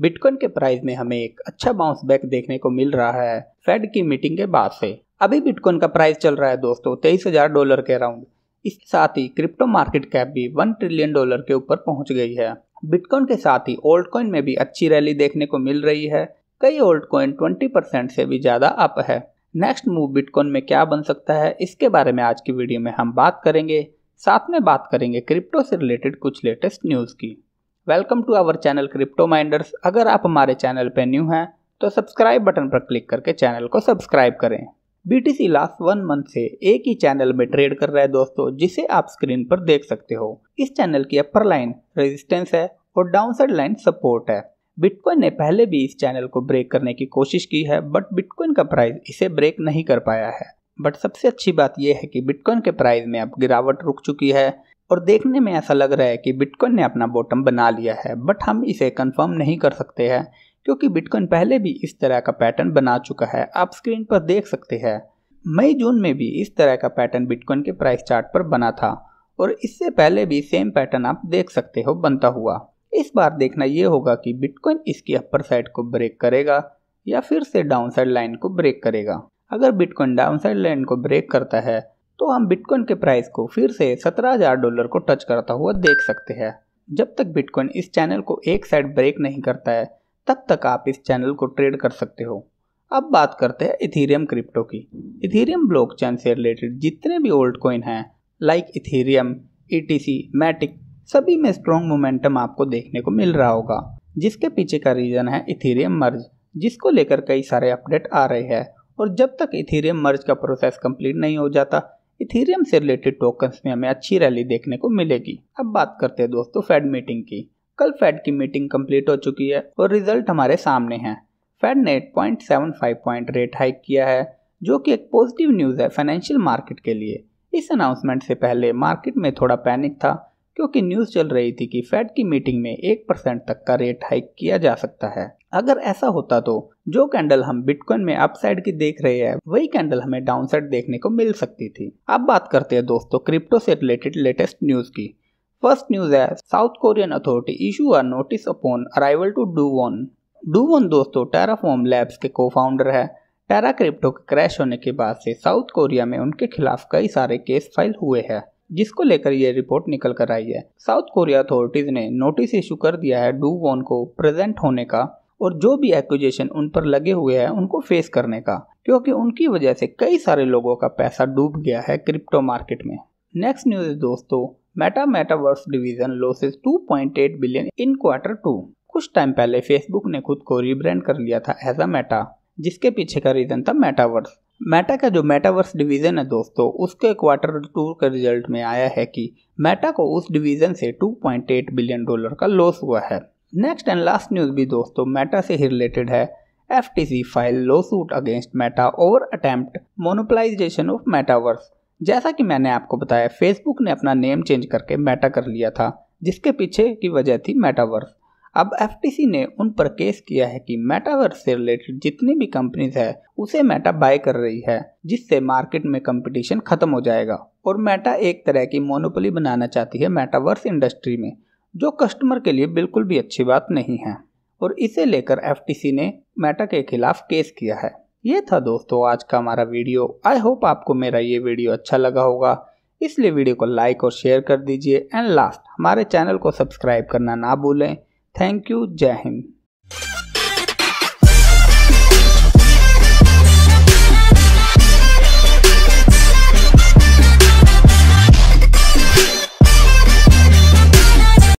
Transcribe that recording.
Bitcoin के price में हमें एक अच्छा बाउंस बैक देखने को मिल रहा है फेड की मीटिंग के बाद से अभी बिटकॉइन का प्राइस चल रहा है दोस्तों तेईस हजार डॉलर के अराउंड इसके साथ ही क्रिप्टो मार्केट कैप भी वन ट्रिलियन डॉलर के ऊपर पहुंच गई है बिटकॉइन के साथ ही ओल्ड कॉइन में भी अच्छी रैली देखने को मिल रही है कई ओल्ड कॉइन ट्वेंटी परसेंट से भी ज़्यादा अप है नेक्स्ट मूव बिटकॉइन में क्या बन सकता है इसके बारे में आज की वीडियो में हम बात करेंगे साथ में बात करेंगे क्रिप्टो से रिलेटेड कुछ लेटेस्ट न्यूज़ की welcome to our channel crypto minders अगर आप हमारे चैनल पर न्यू हैं तो सब्सक्राइब बटन पर क्लिक करके चैनल को सब्सक्राइब करें बीटीसी लास्ट वन मंथ से एक ही चैनल में ट्रेड कर रहा है दोस्तों जिसे आप स्क्रीन पर देख सकते हो इस चैनल की अपर लाइन रेजिस्टेंस है और डाउन साइड लाइन सपोर्ट है बिटकॉइन ने पहले भी इस चैनल को ब्रेक करने की कोशिश की है बट बिटकॉइन का प्राइस इसे ब्रेक नहीं कर पाया है बट सबसे अच्छी बात यह है कि बिटकॉइन के प्राइस में अब गिरावट रुक चुकी है और देखने में ऐसा लग रहा है कि बिटकॉइन ने अपना बॉटम बना लिया है बट हम इसे कंफर्म नहीं कर सकते हैं क्योंकि बिटकॉइन पहले भी इस तरह का पैटर्न बना चुका है आप स्क्रीन पर देख सकते हैं मई जून में भी इस तरह का पैटर्न बिटकॉइन के प्राइस चार्ट पर बना था और इससे पहले भी सेम पैटर्न आप देख सकते हो बनता हुआ इस बार देखना ये होगा कि बिटकॉइन इसकी अपर साइड को ब्रेक करेगा या फिर से डाउन साइड लाइन को ब्रेक करेगा अगर बिटकॉइन डाउन साइड लाइन को ब्रेक करता है तो हम बिटकॉइन के प्राइस को फिर से 17,000 डॉलर को टच करता हुआ देख सकते हैं जब तक बिटकॉइन इस चैनल को एक साइड ब्रेक नहीं करता है तब तक आप इस चैनल को ट्रेड कर सकते हो अब बात करते हैं इथेरियम क्रिप्टो की इथेरियम ब्लॉकचेन से रिलेटेड जितने भी ओल्ड कॉइन हैं लाइक इथेरियम ईटीसी मैटिक सभी में स्ट्रॉन्ग मोमेंटम आपको देखने को मिल रहा होगा जिसके पीछे का रीज़न है इथेरियम मर्ज जिसको लेकर कई सारे अपडेट आ रहे हैं और जब तक इथेरियम मर्ज का प्रोसेस कंप्लीट नहीं हो जाता इथीरियम से रिलेटेड टोकन्स में हमें अच्छी रैली देखने को मिलेगी अब बात करते हैं दोस्तों फेड मीटिंग की कल फेड की मीटिंग कंप्लीट हो चुकी है और रिजल्ट हमारे सामने हैं फेड ने 8.75 पॉइंट रेट हाइक किया है जो कि एक पॉजिटिव न्यूज़ है फाइनेंशियल मार्केट के लिए इस अनाउंसमेंट से पहले मार्केट में थोड़ा पैनिक था क्योंकि न्यूज़ चल रही थी कि फेड की मीटिंग में एक परसेंट तक का रेट हाइक किया जा सकता है अगर ऐसा होता तो जो कैंडल हम बिटकॉइन में अपसाइड की देख रहे हैं वही कैंडल हमें डाउनसाइड देखने को मिल सकती थी अब बात करते हैं दोस्तों क्रिप्टो से रिलेटेड लेटेस्ट न्यूज़ की फर्स्ट न्यूज़ है South Korean authority issue are notice upon arrival to do do one दोस्तों टेराफॉर्म लैब्स के को फाउंडर है टेरा क्रिप्टो के क्रैश होने के बाद से साउथ कोरिया में उनके खिलाफ कई सारे केस फाइल हुए हैं जिसको लेकर यह रिपोर्ट निकल कर आई है साउथ कोरिया अथॉरिटीज ने नोटिस इशू कर दिया है डू वॉन को प्रेजेंट होने का और जो भी एक्विजेशन उन पर लगे हुए हैं उनको फेस करने का क्योंकि उनकी वजह से कई सारे लोगों का पैसा डूब गया है क्रिप्टो मार्केट में नेक्स्ट न्यूज दोस्तों Meta metaverse division losses 2.8 billion in quarter two कुछ टाइम पहले फेसबुक ने खुद को रिब्रांड कर लिया था एज अ मेटा जिसके पीछे का रीजन था मेटावर्स मेटा का जो मेटावर्स डिवीज़न है दोस्तों उसके क्वार्टर टू के रिजल्ट में आया है कि मेटा को उस डिवीज़न से 2.8 बिलियन डॉलर का लॉस हुआ है नेक्स्ट एंड लास्ट न्यूज़ भी दोस्तों मेटा से ही रिलेटेड है F file lawsuit against Meta over attempt monopolization of metaverse जैसा कि मैंने आपको बताया फेसबुक ने अपना नेम चेंज करके मेटा कर लिया था जिसके पीछे की वजह थी मेटावर्स अब एफ ने उन पर केस किया है कि मेटावर्स से रिलेटेड जितनी भी कंपनीज है उसे मेटा बाय कर रही है जिससे मार्केट में कंपटीशन खत्म हो जाएगा और मेटा एक तरह की मोनोपोली बनाना चाहती है मेटावर्स इंडस्ट्री में जो कस्टमर के लिए बिल्कुल भी अच्छी बात नहीं है और इसे लेकर एफ ने मेटा के खिलाफ केस किया है ये था दोस्तों आज का हमारा वीडियो आई होप आपको मेरा ये वीडियो अच्छा लगा होगा इसलिए वीडियो को लाइक और शेयर कर दीजिए एंड लास्ट हमारे चैनल को सब्सक्राइब करना ना भूलें Thank you, Jahim.